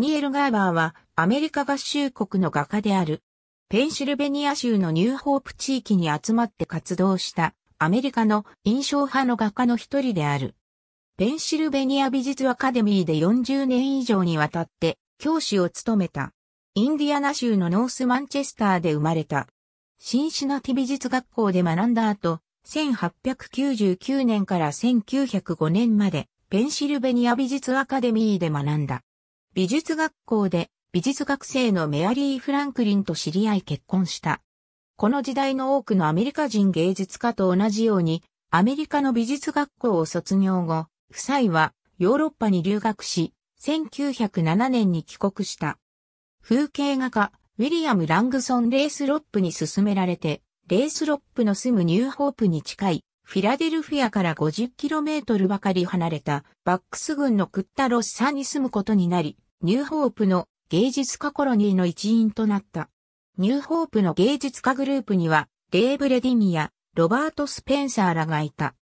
ニエル・ガーバーはアメリカ合衆国の画家である。ペンシルベニア州のニューホープ地域に集まって活動したアメリカの印象派の画家の一人である。ペンシルベニア美術アカデミーで40年以上にわたって教師を務めた。インディアナ州のノースマンチェスターで生まれた。シンシナティ美術学校で学んだ後、1899年から1905年までペンシルベニア美術アカデミーで学んだ。美術学校で美術学生のメアリー・フランクリンと知り合い結婚した。この時代の多くのアメリカ人芸術家と同じように、アメリカの美術学校を卒業後、夫妻はヨーロッパに留学し、1907年に帰国した。風景画家、ウィリアム・ラングソン・レースロップに勧められて、レースロップの住むニューホープに近いフィラデルフィアから 50km ばかり離れたバックス軍のクッタロッサに住むことになり、ニューホープの芸術家コロニーの一員となった。ニューホープの芸術家グループには、デイ・ブレディミア、ロバート・スペンサーらがいた。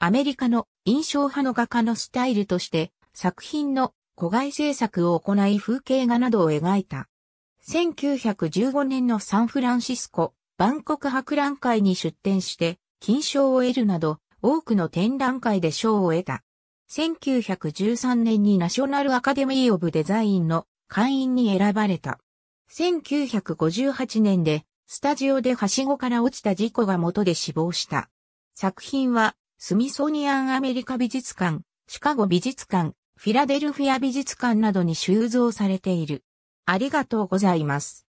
アメリカの印象派の画家のスタイルとして作品の古外制作を行い風景画などを描いた。1915年のサンフランシスコ万国博覧会に出展して金賞を得るなど、多くの展覧会で賞を得た。1913年にナショナルアカデミー・オブ・デザインの会員に選ばれた。1958年で、スタジオではしごから落ちた事故が元で死亡した。作品は、スミソニアン・アメリカ美術館、シカゴ美術館、フィラデルフィア美術館などに収蔵されている。ありがとうございます。